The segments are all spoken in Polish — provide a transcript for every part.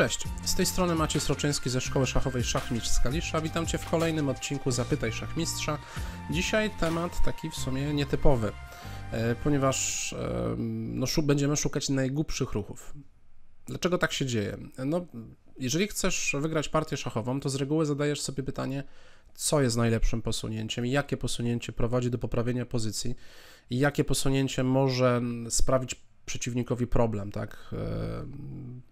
Cześć, z tej strony Maciej Sroczyński ze Szkoły Szachowej Szachmistrz z Kalisza. Witam Cię w kolejnym odcinku Zapytaj Szachmistrza. Dzisiaj temat taki w sumie nietypowy, e, ponieważ no, będziemy szukać najgłupszych ruchów. Dlaczego tak się dzieje? No, jeżeli chcesz wygrać partię szachową, to z reguły zadajesz sobie pytanie, co jest najlepszym posunięciem, jakie posunięcie prowadzi do poprawienia pozycji, jakie posunięcie może sprawić przeciwnikowi problem, tak? E,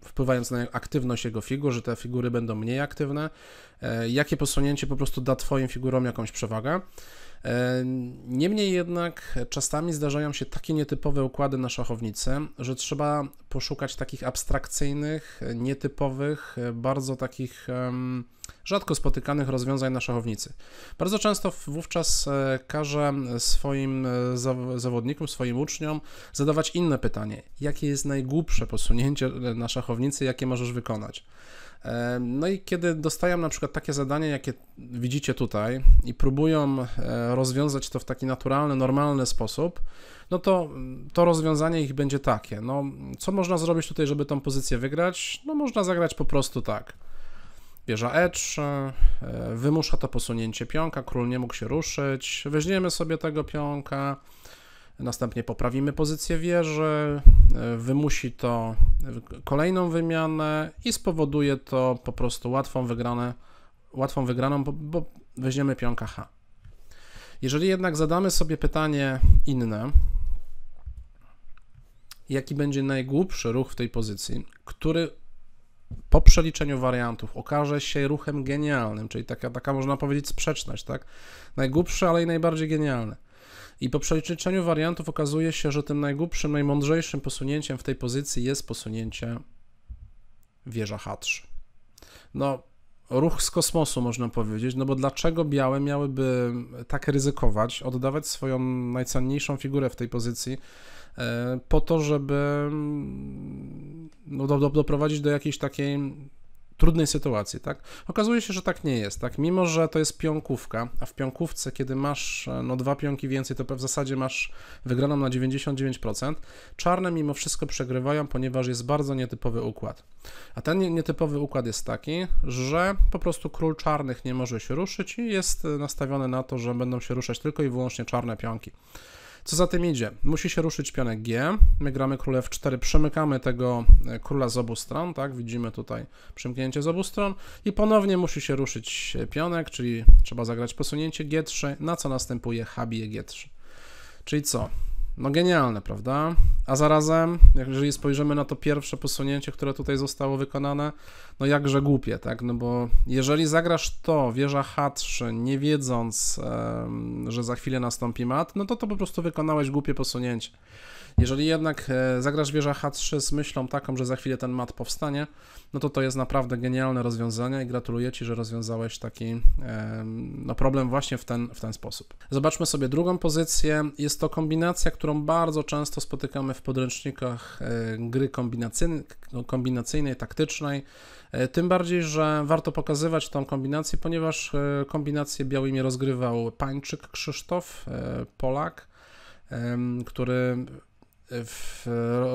wpływając na aktywność jego figur, że te figury będą mniej aktywne. E, jakie posunięcie po prostu da Twoim figurom jakąś przewagę. Niemniej jednak czasami zdarzają się takie nietypowe układy na szachownicy, że trzeba poszukać takich abstrakcyjnych, nietypowych, bardzo takich rzadko spotykanych rozwiązań na szachownicy. Bardzo często wówczas e, każę swoim e, zawodnikom, swoim uczniom zadawać inne pytanie: jakie jest najgłupsze posunięcie e, na szachownicy, jakie możesz wykonać? E, no i kiedy dostają na przykład takie zadanie, jakie widzicie tutaj i próbują e, rozwiązać to w taki naturalny, normalny sposób, no to mm, to rozwiązanie ich będzie takie. No, co można zrobić tutaj, żeby tą pozycję wygrać? No można zagrać po prostu tak. Wieża edge, e, wymusza to posunięcie pionka, król nie mógł się ruszyć, weźmiemy sobie tego pionka, Następnie poprawimy pozycję wieży, e, wymusi to kolejną wymianę i spowoduje to po prostu łatwą, wygrane, łatwą wygraną, bo, bo weźmiemy pionka H. Jeżeli jednak zadamy sobie pytanie inne, jaki będzie najgłupszy ruch w tej pozycji, który po przeliczeniu wariantów okaże się ruchem genialnym, czyli taka, taka można powiedzieć sprzeczność, tak? Najgłupszy, ale i najbardziej genialny. I po przeliczeniu wariantów okazuje się, że tym najgłupszym, najmądrzejszym posunięciem w tej pozycji jest posunięcie wieża H3. No, ruch z kosmosu, można powiedzieć, no bo dlaczego białe miałyby tak ryzykować, oddawać swoją najcenniejszą figurę w tej pozycji, e, po to, żeby mm, no, do, do, doprowadzić do jakiejś takiej trudnej sytuacji, tak? Okazuje się, że tak nie jest, tak? Mimo, że to jest pionkówka, a w pionkówce, kiedy masz e, no, dwa pionki więcej, to w zasadzie masz wygraną na 99%, czarne mimo wszystko przegrywają, ponieważ jest bardzo nietypowy układ. A ten nietypowy układ jest taki, że po prostu król czarnych nie może się ruszyć i jest e, nastawiony na to, że będą się ruszać tylko i wyłącznie czarne pionki. Co za tym idzie? Musi się ruszyć pionek G. My gramy króla F4, przemykamy tego e, króla z obu stron, tak? Widzimy tutaj przymknięcie z obu stron i ponownie musi się ruszyć e, pionek, czyli trzeba zagrać posunięcie G3, na co następuje habie G3. Czyli co? No genialne, prawda? A zarazem, jeżeli spojrzymy na to pierwsze posunięcie, które tutaj zostało wykonane, no jakże głupie, tak? No bo jeżeli zagrasz to, wieża H3, nie wiedząc, że za chwilę nastąpi mat, no to to po prostu wykonałeś głupie posunięcie. Jeżeli jednak e, zagrasz wieża H3 z myślą taką, że za chwilę ten mat powstanie, no to to jest naprawdę genialne rozwiązanie i gratuluję Ci, że rozwiązałeś taki no, problem właśnie w ten, w ten sposób. Zobaczmy sobie drugą pozycję. Jest to kombinacja, którą bardzo często spotykamy w podręcznikach e, gry kombinacyjnej, no, kombinacyjnej taktycznej. E, tym bardziej, że warto pokazywać tą kombinację, ponieważ kombinację białymi rozgrywał Pańczyk Krzysztof, Polak, który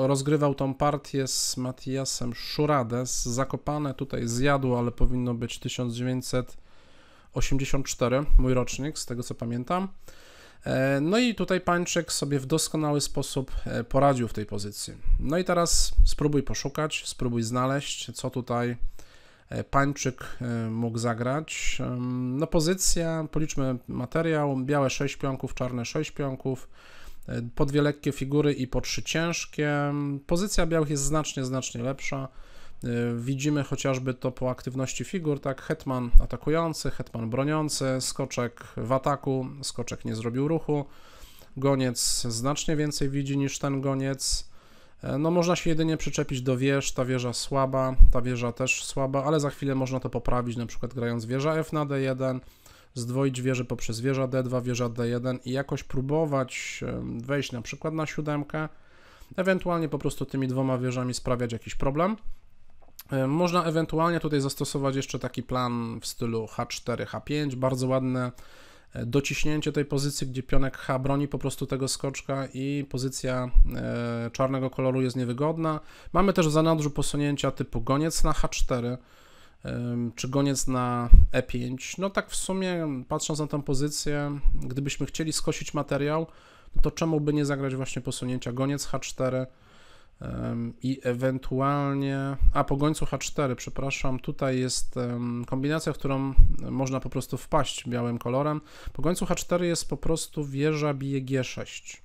rozgrywał tą partię z Matiasem Szurades. Zakopane tutaj zjadło, ale powinno być 1984, mój rocznik, z tego co pamiętam. E, no i tutaj Pańczyk sobie w doskonały sposób e, poradził w tej pozycji. No i teraz spróbuj poszukać, spróbuj znaleźć, co tutaj e, Pańczyk mógł zagrać. No pozycja, policzmy materiał, białe 6 pionków, czarne 6 pionków, po dwie lekkie figury i po trzy ciężkie. Pozycja białych jest znacznie, znacznie lepsza. Y, widzimy chociażby to po aktywności figur, tak, hetman atakujący, hetman broniący, skoczek w ataku, skoczek nie zrobił ruchu, goniec znacznie więcej widzi niż ten goniec. E, no można się jedynie przyczepić do wież, ta wieża słaba, ta wieża też słaba, ale za chwilę można to poprawić, na przykład grając wieża F na D1, zdwoić wieżę poprzez wieża D2, wieża D1 i jakoś próbować wejść na przykład na siódemkę, ewentualnie po prostu tymi dwoma wieżami sprawiać jakiś problem. Można ewentualnie tutaj zastosować jeszcze taki plan w stylu H4, H5, bardzo ładne e, dociśnięcie tej pozycji, gdzie pionek H broni po prostu tego skoczka i pozycja e, czarnego koloru jest niewygodna. Mamy też w zanadrzu posunięcia typu goniec na H4, czy goniec na E5. No tak w sumie, patrząc na tę pozycję, gdybyśmy chcieli skosić materiał, no to czemu by nie zagrać właśnie posunięcia goniec H4 i ewentualnie, a po gońcu H4, przepraszam, tutaj jest kombinacja, w którą można po prostu wpaść białym kolorem. Po gońcu H4 jest po prostu wieża bije G6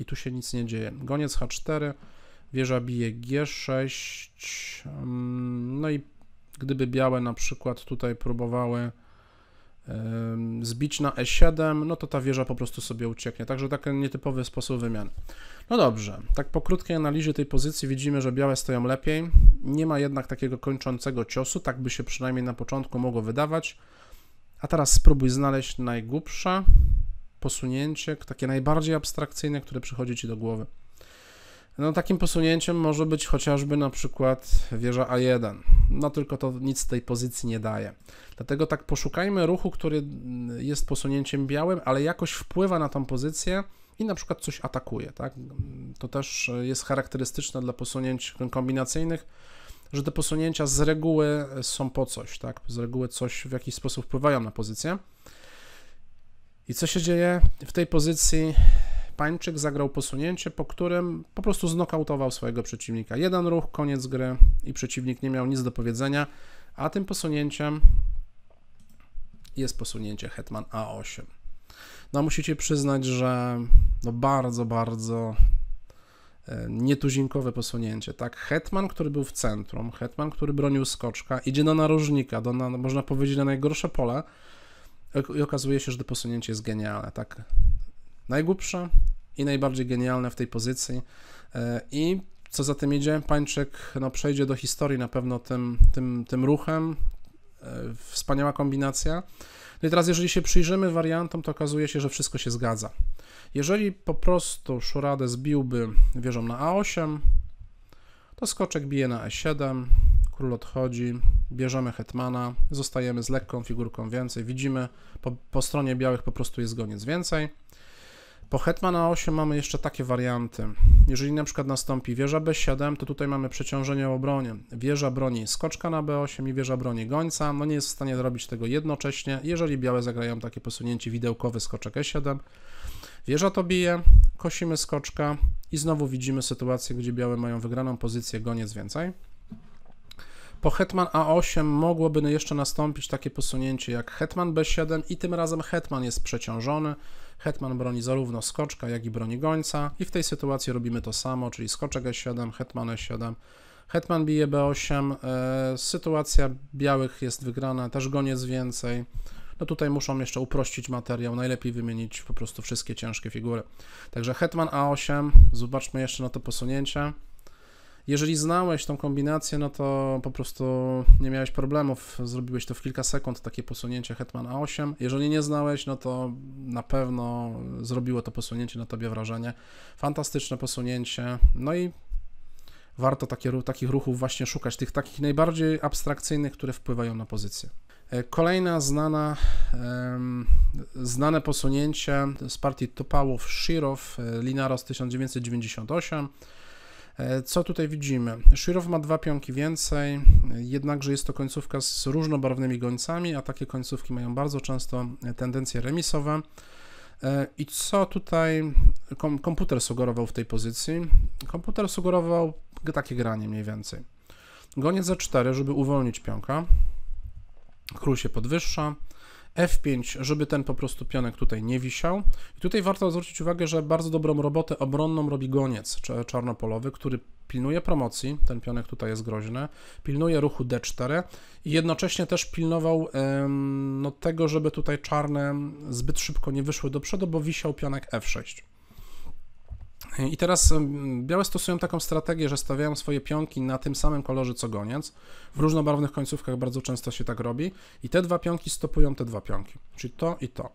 i tu się nic nie dzieje. Goniec H4, wieża bije G6, no i Gdyby białe na przykład tutaj próbowały zbić na E7, no to ta wieża po prostu sobie ucieknie. Także taki nietypowy sposób wymiany. No dobrze, tak po krótkiej analizie tej pozycji widzimy, że białe stoją lepiej. Nie ma jednak takiego kończącego ciosu, tak by się przynajmniej na początku mogło wydawać. A teraz spróbuj znaleźć najgłupsze posunięcie, takie najbardziej abstrakcyjne, które przychodzi Ci do głowy. No takim posunięciem może być chociażby na przykład wieża A1. No tylko to nic z tej pozycji nie daje. Dlatego tak poszukajmy ruchu, który jest posunięciem białym, ale jakoś wpływa na tą pozycję i na przykład coś atakuje, tak? To też jest charakterystyczne dla posunięć kombinacyjnych, że te posunięcia z reguły są po coś, tak? Z reguły coś w jakiś sposób wpływają na pozycję. I co się dzieje w tej pozycji? Pańczyk zagrał posunięcie, po którym po prostu znokautował swojego przeciwnika. Jeden ruch, koniec gry i przeciwnik nie miał nic do powiedzenia, a tym posunięciem jest posunięcie Hetman A8. No musicie przyznać, że no bardzo, bardzo e, nietuzinkowe posunięcie, tak? Hetman, który był w centrum, Hetman, który bronił skoczka, idzie na narożnika, do, na, można powiedzieć, na najgorsze pole i okazuje się, że to posunięcie jest genialne, tak? Najgłupsze, i najbardziej genialne w tej pozycji. E, I co za tym idzie, Pańczyk no, przejdzie do historii na pewno tym, tym, tym ruchem. E, wspaniała kombinacja. No i teraz, jeżeli się przyjrzymy wariantom, to okazuje się, że wszystko się zgadza. Jeżeli po prostu szuradę zbiłby wieżą na A8, to skoczek bije na E7, król odchodzi, bierzemy hetmana, zostajemy z lekką figurką więcej, widzimy, po, po stronie białych po prostu jest goniec więcej. Po Hetman A8 mamy jeszcze takie warianty. Jeżeli na przykład nastąpi wieża B7, to tutaj mamy przeciążenie w obronie. Wieża broni skoczka na B8 i wieża broni gońca. No nie jest w stanie zrobić tego jednocześnie. Jeżeli białe zagrają takie posunięcie widełkowe skoczek E7, wieża to bije, kosimy skoczka i znowu widzimy sytuację, gdzie białe mają wygraną pozycję, goniec więcej. Po hetman A8 mogłoby jeszcze nastąpić takie posunięcie jak hetman B7 i tym razem hetman jest przeciążony. Hetman broni zarówno skoczka, jak i broni gońca i w tej sytuacji robimy to samo, czyli skoczek e7, hetman e7, hetman bije b8, e, sytuacja białych jest wygrana, też goniec więcej, no tutaj muszą jeszcze uprościć materiał, najlepiej wymienić po prostu wszystkie ciężkie figury. Także hetman a8, zobaczmy jeszcze na to posunięcie. Jeżeli znałeś tą kombinację, no to po prostu nie miałeś problemów, zrobiłeś to w kilka sekund, takie posunięcie Hetman A8. Jeżeli nie znałeś, no to na pewno zrobiło to posunięcie na tobie wrażenie. Fantastyczne posunięcie, no i warto takie, takich ruchów właśnie szukać, tych takich najbardziej abstrakcyjnych, które wpływają na pozycję. E, kolejna znana, znane posunięcie z partii topałów shirov e, Linaros 1998. E, co tutaj widzimy? Shirov ma dwa pionki więcej, jednakże jest to końcówka z różnobarwnymi gońcami, a takie końcówki mają bardzo często tendencje remisowe. E, I co tutaj kom komputer sugerował w tej pozycji? Komputer sugerował takie granie mniej więcej. Goniec e za 4, żeby uwolnić pionka. Król się podwyższa. F5, żeby ten po prostu pionek tutaj nie wisiał. I tutaj warto zwrócić uwagę, że bardzo dobrą robotę obronną robi goniec czarnopolowy, który pilnuje promocji, ten pionek tutaj jest groźny, pilnuje ruchu D4 i jednocześnie też pilnował no, tego, żeby tutaj czarne zbyt szybko nie wyszły do przodu, bo wisiał pionek F6. I teraz białe stosują taką strategię, że stawiają swoje pionki na tym samym kolorze co goniec. W różnobarwnych końcówkach bardzo często się tak robi i te dwa pionki stopują te dwa pionki, czyli to i to.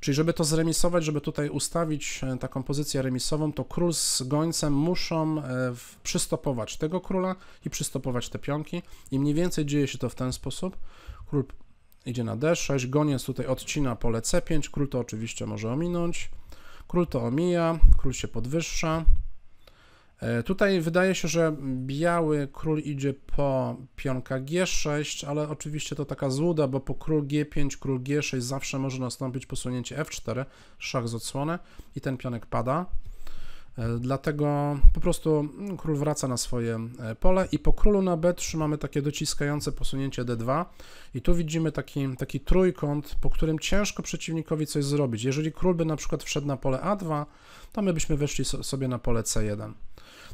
Czyli żeby to zremisować, żeby tutaj ustawić e, taką pozycję remisową, to król z gońcem muszą e, przystopować tego króla i przystopować te pionki i mniej więcej dzieje się to w ten sposób. Król idzie na d6, goniec tutaj odcina pole c5, król to oczywiście może ominąć Król to omija, król się podwyższa. E, tutaj wydaje się, że biały król idzie po pionka G6, ale oczywiście to taka złuda, bo po król G5, król G6 zawsze może nastąpić posunięcie F4, szach z odsłony i ten pionek pada. E, dlatego po prostu mm, król wraca na swoje e, pole i po królu na b3 mamy takie dociskające posunięcie d2 i tu widzimy taki, taki trójkąt, po którym ciężko przeciwnikowi coś zrobić. Jeżeli król by na przykład wszedł na pole a2, to my byśmy weszli sobie na pole c1.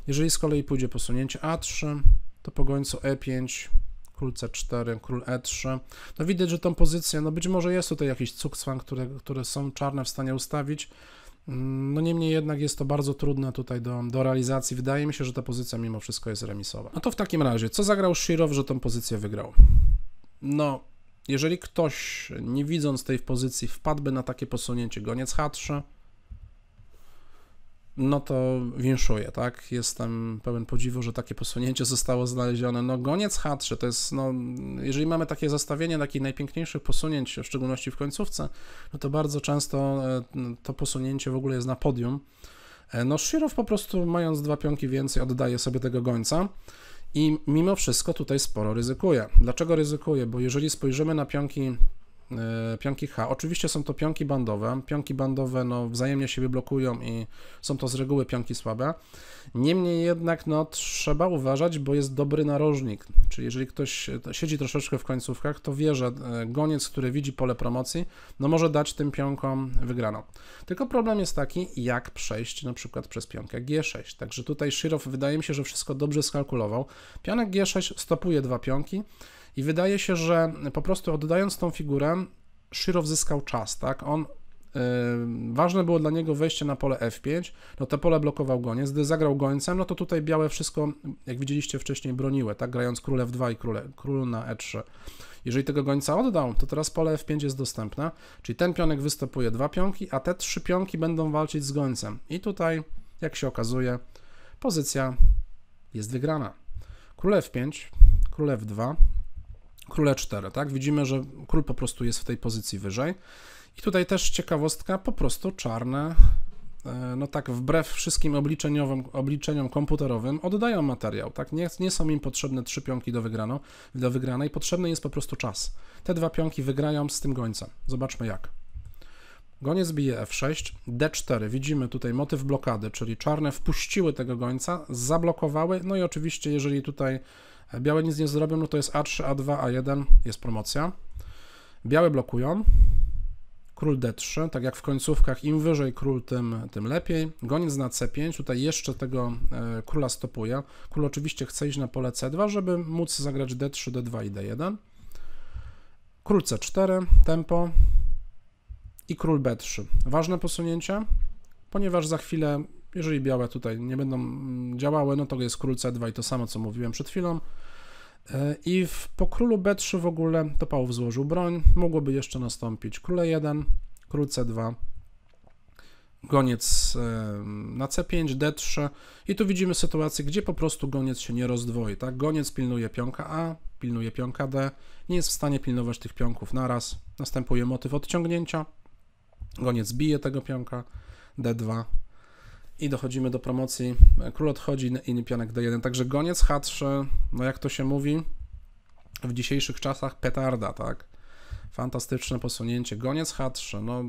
Jeżeli z kolei pójdzie posunięcie a3, to po gońcu e5, król c4, król e3. No widać, że tą pozycję, no być może jest tutaj jakiś cukcwan, które, które są czarne w stanie ustawić, no niemniej jednak jest to bardzo trudne tutaj do, do realizacji. Wydaje mi się, że ta pozycja mimo wszystko jest remisowa. No to w takim razie, co zagrał Shirov, że tą pozycję wygrał? No, jeżeli ktoś, nie widząc tej pozycji, wpadłby na takie posunięcie goniec H3, no to winszuję, tak? Jestem pełen podziwu, że takie posunięcie zostało znalezione. No goniec chatrze, to jest, no, jeżeli mamy takie zestawienie takich najpiękniejszych posunięć, w szczególności w końcówce, no to bardzo często e, to posunięcie w ogóle jest na podium. E, no Shirov po prostu mając dwa pionki więcej oddaje sobie tego gońca i mimo wszystko tutaj sporo ryzykuje. Dlaczego ryzykuje? Bo jeżeli spojrzymy na pionki E, pionki H. Oczywiście są to pionki bandowe. Pionki bandowe no, wzajemnie siebie blokują i są to z reguły pionki słabe. Niemniej jednak no, trzeba uważać, bo jest dobry narożnik. Czyli jeżeli ktoś e, siedzi troszeczkę w końcówkach, to wie, że e, goniec, który widzi pole promocji, no może dać tym pionkom wygraną. Tylko problem jest taki, jak przejść na przykład przez pionkę G6. Także tutaj Shirov wydaje mi się, że wszystko dobrze skalkulował. Pionek G6 stopuje dwa pionki i wydaje się, że po prostu oddając tą figurę, Shiro zyskał czas, tak? On y, Ważne było dla niego wejście na pole F5, no to pole blokował goniec, gdy zagrał gońcem, no to tutaj białe wszystko, jak widzieliście wcześniej, broniły, tak, grając król F2 i król, król na E3. Jeżeli tego gońca oddał, to teraz pole F5 jest dostępne, czyli ten pionek występuje dwa pionki, a te trzy pionki będą walczyć z gońcem. I tutaj, jak się okazuje, pozycja jest wygrana. Król F5, król F2, króle 4, tak? Widzimy, że król po prostu jest w tej pozycji wyżej. I tutaj też ciekawostka, po prostu czarne, e, no tak wbrew wszystkim obliczeniowym, obliczeniom komputerowym, oddają materiał, tak? Nie, nie są im potrzebne trzy pionki do, wygrano, do wygranej, potrzebny jest po prostu czas. Te dwa pionki wygrają z tym gońcem. Zobaczmy jak. Goniec bije f6, d4. Widzimy tutaj motyw blokady, czyli czarne wpuściły tego gońca, zablokowały. No i oczywiście, jeżeli tutaj Białe nic nie zrobią, no to jest A3, A2, A1, jest promocja. Białe blokują. Król D3, tak jak w końcówkach, im wyżej król, tym, tym lepiej. Goniec na C5, tutaj jeszcze tego e, króla stopuje. Król oczywiście chce iść na pole C2, żeby móc zagrać D3, D2 i D1. Król C4, tempo i król B3. Ważne posunięcie, ponieważ za chwilę jeżeli białe tutaj nie będą mm, działały, no to jest król C2 i to samo, co mówiłem przed chwilą. E, I w, po królu B3 w ogóle to Pałów złożył broń. Mogłoby jeszcze nastąpić król 1 król C2, goniec e, na C5, D3 i tu widzimy sytuację, gdzie po prostu goniec się nie rozdwoi, tak? Goniec pilnuje pionka A, pilnuje pionka D, nie jest w stanie pilnować tych pionków naraz, następuje motyw odciągnięcia, goniec bije tego pionka, D2, i dochodzimy do promocji. Król odchodzi i pianek do 1 Także goniec H3, no jak to się mówi, w dzisiejszych czasach petarda, tak? Fantastyczne posunięcie. Goniec H3, no,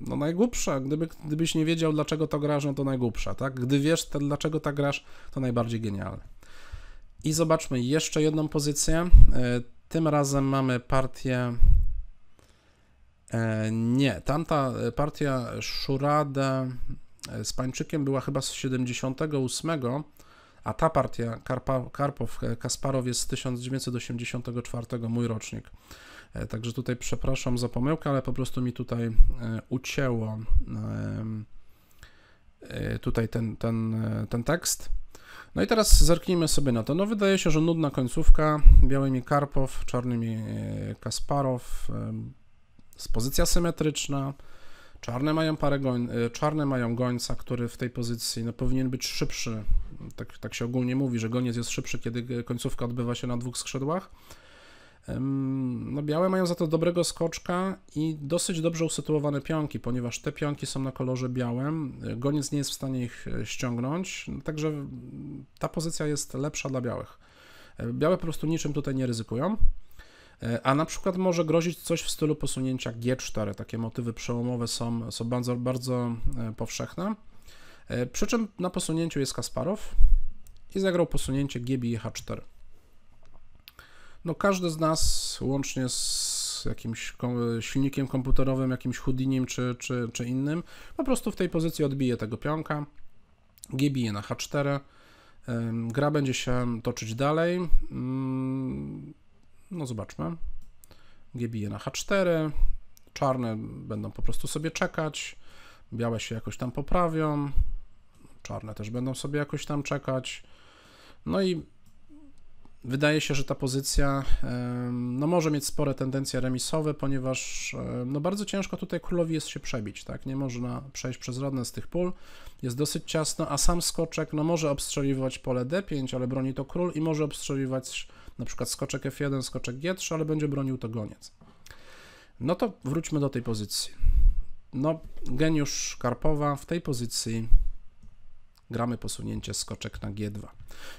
no najgłupsze. Gdyby, gdybyś nie wiedział, dlaczego to grasz, no to najgłupsza, tak? Gdy wiesz, dlaczego tak grasz, to najbardziej genialne. I zobaczmy jeszcze jedną pozycję. E, tym razem mamy partię. E, nie, tamta e, partia Szuradę E, z Pańczykiem była chyba z 78, a ta partia Karpow-Kasparow e, jest z 1984, mój rocznik. E, także tutaj przepraszam za pomyłkę, ale po prostu mi tutaj ucięło tutaj ten, ten, ten tekst. No i teraz zerknijmy sobie na to. No wydaje się, że nudna końcówka, białymi Karpow, czarnymi Kasparow, pozycja symetryczna, Czarne mają parę goń, e, czarne mają gońca, który w tej pozycji no, powinien być szybszy. Tak, tak się ogólnie mówi, że goniec jest szybszy, kiedy końcówka odbywa się na dwóch skrzydłach. No, białe mają za to dobrego skoczka i dosyć dobrze usytuowane pionki, ponieważ te pionki są na kolorze białym. E, goniec nie jest w stanie ich e, ściągnąć, no, także ta pozycja jest lepsza dla białych. Białe po prostu niczym tutaj nie ryzykują. E, a na przykład może grozić coś w stylu posunięcia G4. Takie motywy przełomowe są, są bardzo, bardzo e, powszechne. E, przy czym na posunięciu jest Kasparow i zagrał posunięcie GBI H4. No każdy z nas, łącznie z jakimś silnikiem komputerowym, jakimś Houdiniem czy, czy, czy innym, po prostu w tej pozycji odbije tego pionka, bije na H4, gra będzie się toczyć dalej. Mm, no zobaczmy. G bije na H4. Czarne będą po prostu sobie czekać. Białe się jakoś tam poprawią. Czarne też będą sobie jakoś tam czekać. No i wydaje się, że ta pozycja no, może mieć spore tendencje remisowe, ponieważ no, bardzo ciężko tutaj królowi jest się przebić, tak? Nie można przejść przez żadne z tych pól, jest dosyć ciasno, a sam skoczek no, może obstrzeliwać pole D5, ale broni to król i może obstrzeliwać na przykład skoczek F1, skoczek G3, ale będzie bronił to goniec. No to wróćmy do tej pozycji. No, geniusz Karpowa w tej pozycji gramy posunięcie skoczek na G2.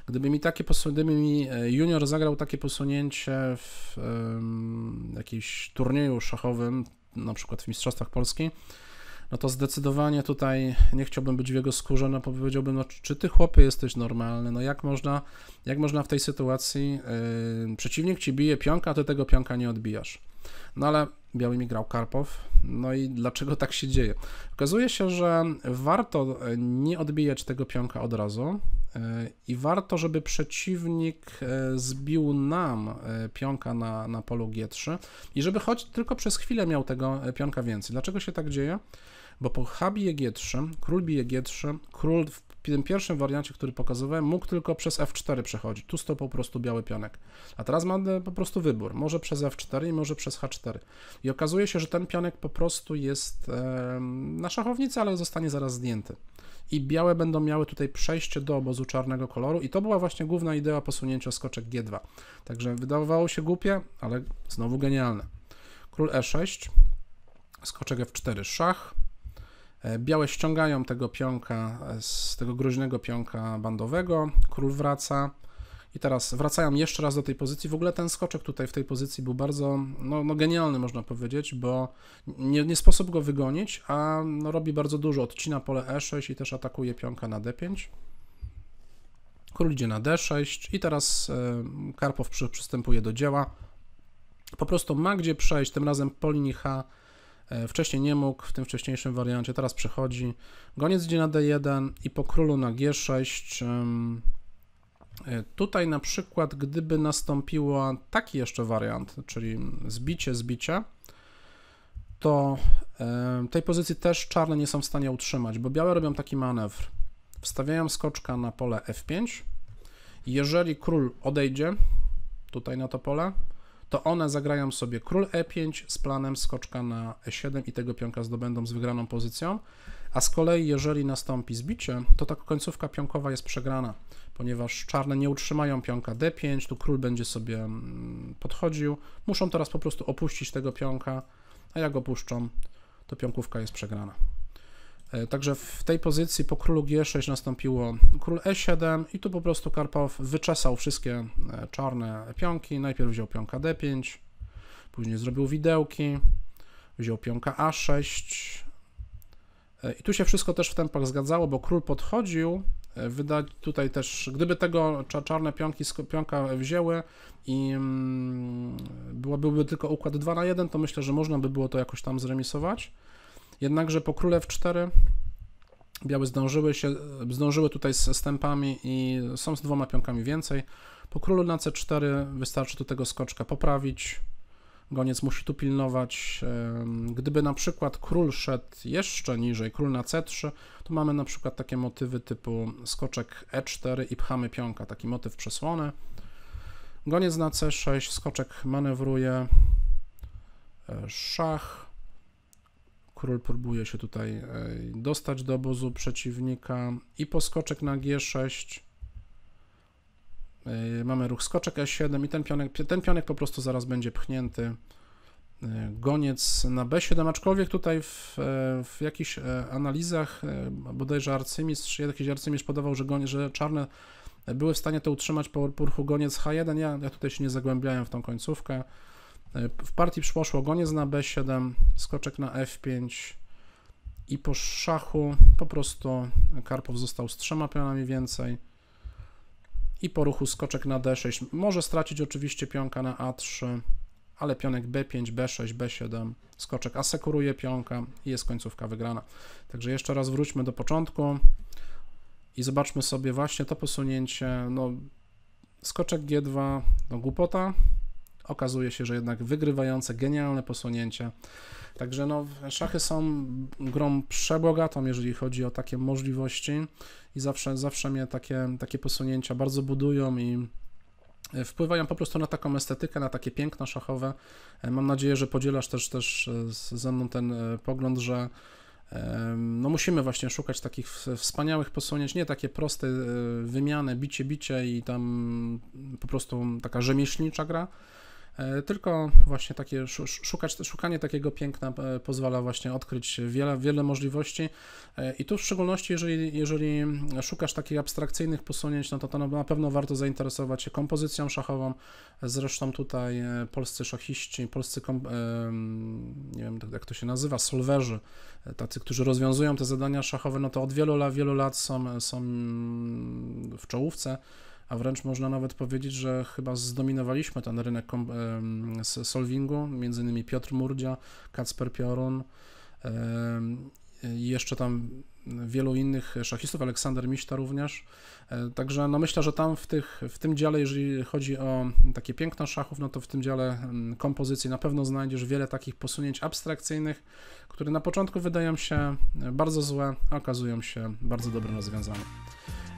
Gdyby mi takie posunięcie, gdyby mi e, junior zagrał takie posunięcie w um, jakimś turnieju szachowym, na przykład w Mistrzostwach Polski, no to zdecydowanie tutaj nie chciałbym być w jego skórze, no powiedziałbym, no czy ty chłopie jesteś normalny, no jak można, jak można w tej sytuacji, yy, przeciwnik ci bije pionka, a ty tego pionka nie odbijasz. No ale białymi grał Karpow, no i dlaczego tak się dzieje? Okazuje się, że warto e, nie odbijać tego pionka od razu, E, I warto, żeby przeciwnik e, zbił nam e, pionka na, na polu G3 i żeby choć tylko przez chwilę miał tego pionka więcej. Dlaczego się tak dzieje? Bo po H bije G3, król bije G3, król tym pierwszym wariancie, który pokazywałem, mógł tylko przez F4 przechodzić. Tu stał po prostu biały pionek. A teraz mam e, po prostu wybór. Może przez F4 i może przez H4. I okazuje się, że ten pionek po prostu jest e, na szachownicy, ale zostanie zaraz zdjęty. I białe będą miały tutaj przejście do obozu czarnego koloru i to była właśnie główna idea posunięcia skoczek G2. Także wydawało się głupie, ale znowu genialne. Król E6, skoczek F4, szach, E, białe ściągają tego pionka, e, z tego groźnego pionka bandowego, król wraca. I teraz wracają jeszcze raz do tej pozycji. W ogóle ten skoczek tutaj w tej pozycji był bardzo no, no genialny, można powiedzieć, bo nie, nie sposób go wygonić, a no, robi bardzo dużo. Odcina pole e6 i też atakuje pionka na d5. Król idzie na d6 i teraz e, Karpow przy, przystępuje do dzieła. Po prostu ma gdzie przejść, tym razem po linii H E, wcześniej nie mógł, w tym wcześniejszym wariancie, teraz przychodzi. Goniec idzie na D1 i po królu na G6. E, tutaj na przykład, gdyby nastąpiło taki jeszcze wariant, czyli zbicie, zbicie, to tej pozycji też czarne nie są w stanie utrzymać, bo białe robią taki manewr. Wstawiają skoczka na pole F5. Jeżeli król odejdzie tutaj na to pole, to one zagrają sobie król e5 z planem skoczka na e7 i tego pionka zdobędą z wygraną pozycją, a z kolei jeżeli nastąpi zbicie, to ta końcówka pionkowa jest przegrana, ponieważ czarne nie utrzymają pionka d5, tu król będzie sobie mm, podchodził, muszą teraz po prostu opuścić tego pionka, a jak opuszczą, to pionkówka jest przegrana. E, także w tej pozycji po królu G6 nastąpiło król E7 i tu po prostu Karpow wyczesał wszystkie e, czarne pionki. Najpierw wziął pionka D5, później zrobił widełki, wziął pionka A6. E, I tu się wszystko też w tempach zgadzało, bo król podchodził, wydać tutaj też, gdyby tego czarne pionki, pionka wzięły i mm, byłby tylko układ 2 na 1, to myślę, że można by było to jakoś tam zremisować. Jednakże po królew 4 białe zdążyły, się, zdążyły tutaj z stępami i są z dwoma pionkami więcej. Po królu na c4 wystarczy tu tego skoczka poprawić. Goniec musi tu pilnować. Gdyby na przykład król szedł jeszcze niżej, król na c3, to mamy na przykład takie motywy typu skoczek e4 i pchamy pionka, taki motyw przesłony. Goniec na c6, skoczek manewruje, e, szach, Król próbuje się tutaj e, dostać do obozu przeciwnika i po skoczek na G6 e, mamy ruch skoczek E7 i ten pionek, ten pionek po prostu zaraz będzie pchnięty. E, goniec na B7, aczkolwiek tutaj w, w jakichś analizach bodajże arcymistrz, jakiś arcymistrz podawał, że, gonie, że czarne były w stanie to utrzymać po ruchu goniec H1. Ja, ja tutaj się nie zagłębiałem w tą końcówkę. W partii poszło goniec na b7, skoczek na f5 i po szachu po prostu Karpow został z trzema pionami więcej i po ruchu skoczek na d6. Może stracić oczywiście pionka na a3, ale pionek b5, b6, b7, skoczek asekuruje pionka i jest końcówka wygrana. Także jeszcze raz wróćmy do początku i zobaczmy sobie właśnie to posunięcie, no skoczek g2, no głupota, okazuje się, że jednak wygrywające genialne posunięcia. Także no, szachy są grą przebogatą, jeżeli chodzi o takie możliwości i zawsze, zawsze mnie takie, takie posunięcia bardzo budują i e, wpływają po prostu na taką estetykę, na takie piękno szachowe. E, mam nadzieję, że podzielasz też, też e, ze mną ten pogląd, że no musimy właśnie szukać takich wspaniałych posunięć, nie takie proste wymiany, bicie, bicie i tam po prostu taka rzemieślnicza gra, E, tylko właśnie takie szukać, szukanie takiego piękna e, pozwala właśnie odkryć wiele, wiele możliwości e, i tu w szczególności, jeżeli, jeżeli szukasz takich abstrakcyjnych posunięć, no to, to na pewno warto zainteresować się kompozycją szachową. Zresztą tutaj polscy szachiści, polscy, nie wiem jak to się nazywa, solwerzy, tacy, którzy rozwiązują te zadania szachowe, no to od wielu, wielu lat są, są w czołówce a wręcz można nawet powiedzieć, że chyba zdominowaliśmy ten rynek solvingu, między innymi Piotr Murdzia, Kacper Piorun, jeszcze tam wielu innych szachistów, Aleksander Miśta również. E, także no myślę, że tam w, tych, w tym dziale, jeżeli chodzi o takie piękno szachów, no to w tym dziale kompozycji na pewno znajdziesz wiele takich posunięć abstrakcyjnych, które na początku wydają się bardzo złe, a okazują się bardzo dobrym rozwiązaniem.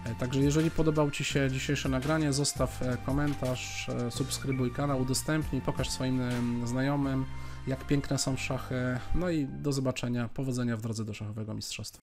E, także jeżeli podobał Ci się dzisiejsze nagranie, zostaw e, komentarz, e, subskrybuj kanał, udostępnij, pokaż swoim znajomym, jak piękne są szachy. No i do zobaczenia, powodzenia w drodze do szachowego mistrzostwa.